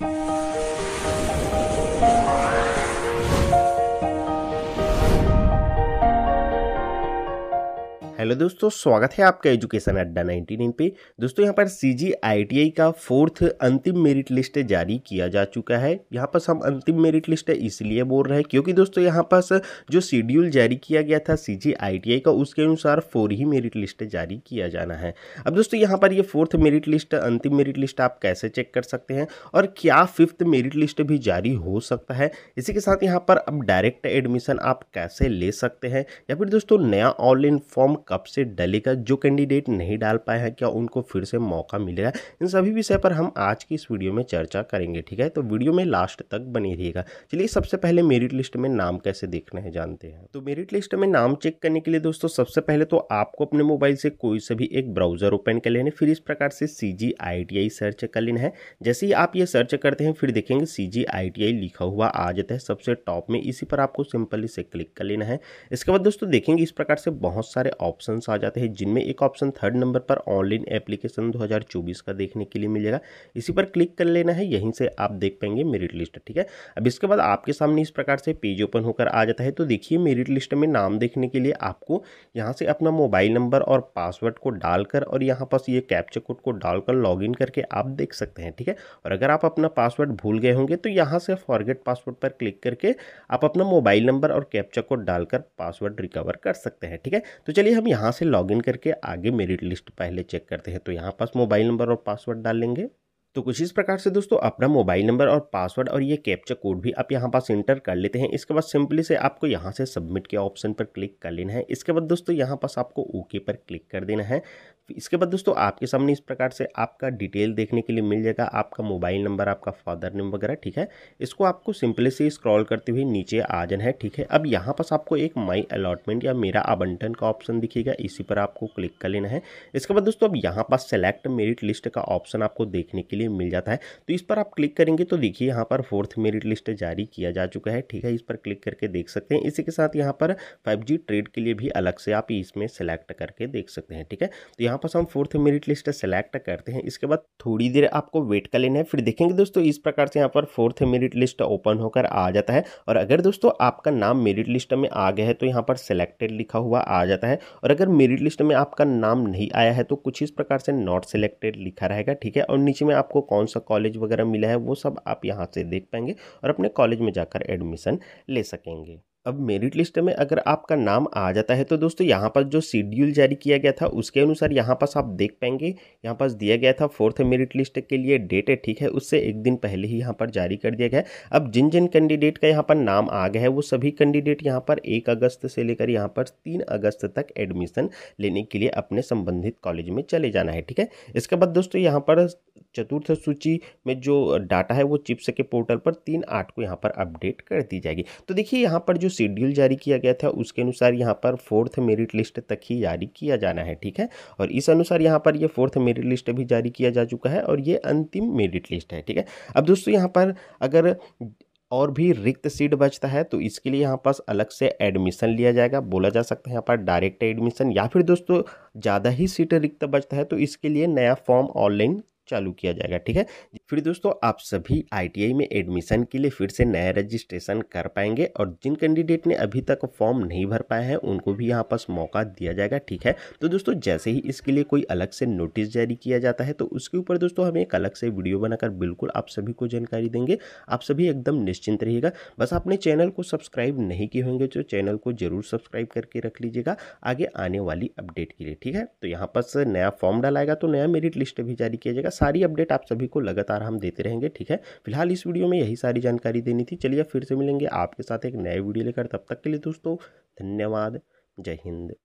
Música hello दोस्तों स्वागत है आपका एजुकेशन अड्डा इन पे दोस्तों यहाँ पर सी जी का फोर्थ अंतिम मेरिट लिस्ट जारी किया जा चुका है यहाँ पर हम अंतिम मेरिट लिस्ट इसलिए बोल रहे हैं क्योंकि दोस्तों यहाँ पास जो शेड्यूल जारी किया गया था सी जी का उसके अनुसार फोर ही मेरिट लिस्ट जारी किया जाना है अब दोस्तों यहाँ पर ये फोर्थ मेरिट लिस्ट अंतिम मेरिट लिस्ट आप कैसे चेक कर सकते हैं और क्या फिफ्थ मेरिट लिस्ट भी जारी हो सकता है इसी के साथ यहाँ पर अब डायरेक्ट एडमिशन आप कैसे ले सकते हैं या फिर दोस्तों नया ऑनलाइन फॉर्म कब से डलेगा जो कैंडिडेट नहीं डाल पाए हैं क्या उनको फिर से मौका मिलेगा इन सभी विषय पर हम आज की इस वीडियो में चर्चा करेंगे ठीक है तो वीडियो में लास्ट तक बनी रहिएगा चलिए सबसे पहले मेरिट लिस्ट में नाम कैसे देखने हैं जानते हैं तो मेरिट लिस्ट में नाम चेक करने के लिए दोस्तों सबसे पहले तो आपको अपने मोबाइल से कोई से भी एक ब्राउजर ओपन कर लेने फिर इस प्रकार से सी जी आई टी आई सर्च कर लेना है जैसे ही आप ये सर्च करते हैं फिर देखेंगे सी जी आई टी आई लिखा हुआ आ जाता है सबसे टॉप में इसी पर आपको सिंपली से क्लिक कर लेना है इसके बाद दोस्तों देखेंगे इस प्रकार से बहुत सारे ऑप्शन ऑप्शन आ जाते हैं जिनमें एक ऑप्शन थर्ड नंबर पर ऑनलाइन एप्लीकेशन 2024 का देखने के लिए मिलेगा इसी पर क्लिक कर लेना है यहीं से आप देख पाएंगे मेरिट लिस्ट ठीक है अब इसके बाद आपके सामने इस प्रकार से पेज ओपन होकर आ जाता है तो देखिए मेरिट लिस्ट में नाम देखने के लिए आपको यहाँ से अपना मोबाइल नंबर और पासवर्ड को डालकर और यहाँ पर ये कैप्चर कोड को डालकर लॉगिन करके आप देख सकते हैं ठीक है और अगर आप अपना पासवर्ड भूल गए होंगे तो यहाँ से फॉरगेट पासवर्ड पर क्लिक करके आप अपना मोबाइल नंबर और कैप्चर कोड डालकर पासवर्ड रिकवर कर सकते हैं ठीक है तो चलिए हम हम यहाँ से लॉगिन करके आगे मेरिट लिस्ट पहले चेक करते हैं तो यहाँ पास मोबाइल नंबर और पासवर्ड डाल लेंगे तो कुछ इस प्रकार से दोस्तों अपना मोबाइल नंबर और पासवर्ड और ये कैप्चा कोड भी आप यहाँ पास इंटर कर लेते हैं इसके बाद सिंपली से आपको यहाँ से सबमिट के ऑप्शन पर क्लिक कर लेना है इसके बाद दोस्तों यहाँ पास आपको ओके पर क्लिक कर देना है इसके बाद दोस्तों आपके सामने इस प्रकार से आपका डिटेल देखने के लिए मिल जाएगा आपका मोबाइल नंबर आपका फादर नेम वगैरह ठीक है इसको आपको सिंपली से स्क्रॉल करते हुए नीचे आ जाना है ठीक है अब यहाँ पास आपको एक माई अलॉटमेंट या मेरा आबंटन का ऑप्शन दिखेगा इसी पर आपको क्लिक कर लेना है इसके बाद दोस्तों अब यहाँ पास सेलेक्ट मेरिट लिस्ट का ऑप्शन आपको देखने के लिए मिल जाता है तो इस पर आप क्लिक करेंगे तो देखिए यहाँ पर फोर्थ मेरिट लिस्ट जारी किया जा चुका है ठीक है इस पर क्लिक करके देख सकते हैं इसी के साथ यहाँ पर फाइव ट्रेड के लिए भी अलग से आप इसमें सेलेक्ट करके देख सकते हैं ठीक है तो यहाँ यहाँ पर हम फोर्थ मेरिट लिस्ट सेलेक्ट करते हैं इसके बाद थोड़ी देर आपको वेट कर लेना है फिर देखेंगे दोस्तों इस प्रकार से यहाँ पर फोर्थ मेरिट लिस्ट ओपन होकर आ जाता है और अगर दोस्तों आपका नाम मेरिट लिस्ट में आ गया है तो यहाँ पर सिलेक्टेड लिखा हुआ आ जाता है और अगर मेरिट लिस्ट में आपका नाम नहीं आया है तो कुछ इस प्रकार से नॉट सेलेक्टेड लिखा रहेगा ठीक है और नीचे में आपको कौन सा कॉलेज वगैरह मिला है वो सब आप यहाँ से देख पाएंगे और अपने कॉलेज में जाकर एडमिशन ले सकेंगे अब मेरिट लिस्ट में अगर आपका नाम आ जाता है तो दोस्तों यहाँ पर जो शेड्यूल जारी किया गया था उसके अनुसार यहाँ पास आप देख पाएंगे यहाँ पास दिया गया था फोर्थ मेरिट लिस्ट के लिए डेट है ठीक है उससे एक दिन पहले ही यहाँ पर जारी कर दिया गया है अब जिन जिन कैंडिडेट का यहाँ पर नाम आ गया है वो सभी कैंडिडेट यहाँ पर एक अगस्त से लेकर यहाँ पर तीन अगस्त तक एडमिशन लेने के लिए अपने संबंधित कॉलेज में चले जाना है ठीक है इसके बाद दोस्तों यहाँ पर चतुर्थ सूची में जो डाटा है वो चिप्स के पोर्टल पर तीन आठ को यहाँ पर अपडेट कर दी जाएगी तो देखिए यहाँ पर जो शेड्यूल जारी किया गया था उसके अनुसार यहाँ पर फोर्थ मेरिट लिस्ट तक ही जारी किया जाना है ठीक है और इस अनुसार यहाँ पर ये फोर्थ मेरिट लिस्ट भी जारी किया जा चुका है और ये अंतिम मेरिट लिस्ट है ठीक है अब दोस्तों यहाँ पर अगर और भी रिक्त सीट बचता है तो इसके लिए यहाँ पास अलग से एडमिशन लिया जाएगा बोला जा सकता है यहाँ पर डायरेक्ट एडमिशन या फिर दोस्तों ज़्यादा ही सीट रिक्त बचता है तो इसके लिए नया फॉर्म ऑनलाइन चालू किया जाएगा ठीक है फिर दोस्तों आप सभी आईटीआई में एडमिशन के लिए फिर से नया रजिस्ट्रेशन कर पाएंगे और जिन कैंडिडेट ने अभी तक फॉर्म नहीं भर पाए हैं उनको भी यहाँ पास मौका दिया जाएगा ठीक है तो दोस्तों जैसे ही इसके लिए कोई अलग से नोटिस जारी किया जाता है तो उसके ऊपर दोस्तों हम एक अलग से वीडियो बनाकर बिल्कुल आप सभी को जानकारी देंगे आप सभी एकदम निश्चिंत रहिएगा बस आपने चैनल को सब्सक्राइब नहीं किए होंगे तो चैनल को जरूर सब्सक्राइब करके रख लीजिएगा आगे आने वाली अपडेट के लिए ठीक है तो यहाँ पर नया फॉर्म डालाएगा तो नया मेरिट लिस्ट भी जारी किया जाएगा सारी अपडेट आप सभी को लगातार लगातार हम देते रहेंगे ठीक है फिलहाल इस वीडियो में यही सारी जानकारी देनी थी चलिए फिर से मिलेंगे आपके साथ एक नए वीडियो लेकर तब तक के लिए दोस्तों धन्यवाद जय हिंद